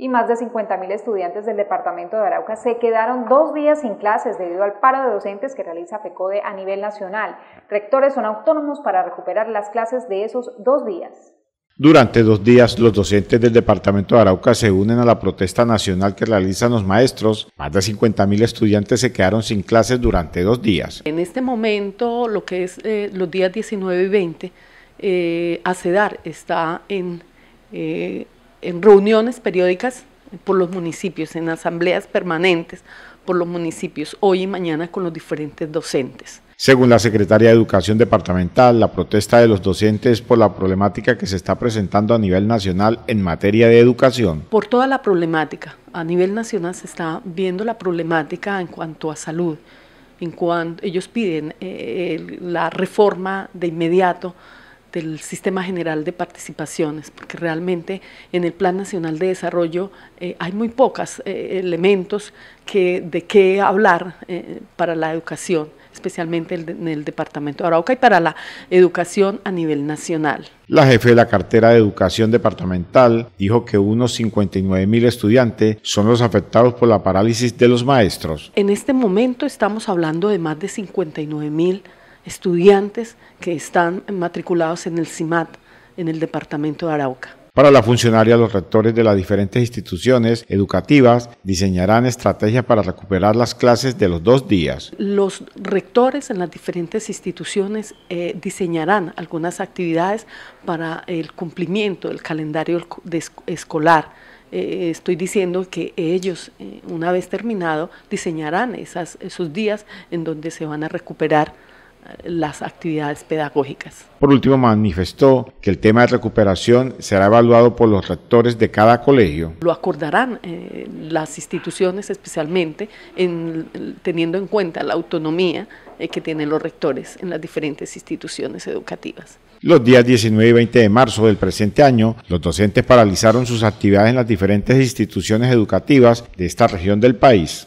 y más de 50.000 estudiantes del departamento de Arauca se quedaron dos días sin clases debido al paro de docentes que realiza FECODE a nivel nacional. Rectores son autónomos para recuperar las clases de esos dos días. Durante dos días, los docentes del departamento de Arauca se unen a la protesta nacional que realizan los maestros. Más de 50.000 estudiantes se quedaron sin clases durante dos días. En este momento, lo que es eh, los días 19 y 20, eh, ACEDAR está en eh, en reuniones periódicas por los municipios, en asambleas permanentes por los municipios, hoy y mañana con los diferentes docentes. Según la Secretaria de Educación Departamental, la protesta de los docentes por la problemática que se está presentando a nivel nacional en materia de educación. Por toda la problemática. A nivel nacional se está viendo la problemática en cuanto a salud. En cuanto, ellos piden eh, la reforma de inmediato del Sistema General de Participaciones, porque realmente en el Plan Nacional de Desarrollo eh, hay muy pocos eh, elementos de qué hablar eh, para la educación, especialmente en el Departamento de Arauca y para la educación a nivel nacional. La jefe de la cartera de educación departamental dijo que unos 59 mil estudiantes son los afectados por la parálisis de los maestros. En este momento estamos hablando de más de 59 mil estudiantes estudiantes que están matriculados en el CIMAT, en el departamento de Arauca. Para la funcionaria, los rectores de las diferentes instituciones educativas diseñarán estrategias para recuperar las clases de los dos días. Los rectores en las diferentes instituciones eh, diseñarán algunas actividades para el cumplimiento del calendario escolar. Eh, estoy diciendo que ellos, eh, una vez terminado, diseñarán esas, esos días en donde se van a recuperar las actividades pedagógicas. Por último, manifestó que el tema de recuperación será evaluado por los rectores de cada colegio. Lo acordarán eh, las instituciones especialmente, teniendo en cuenta la autonomía eh, que tienen los rectores en las diferentes instituciones educativas. Los días 19 y 20 de marzo del presente año, los docentes paralizaron sus actividades en las diferentes instituciones educativas de esta región del país.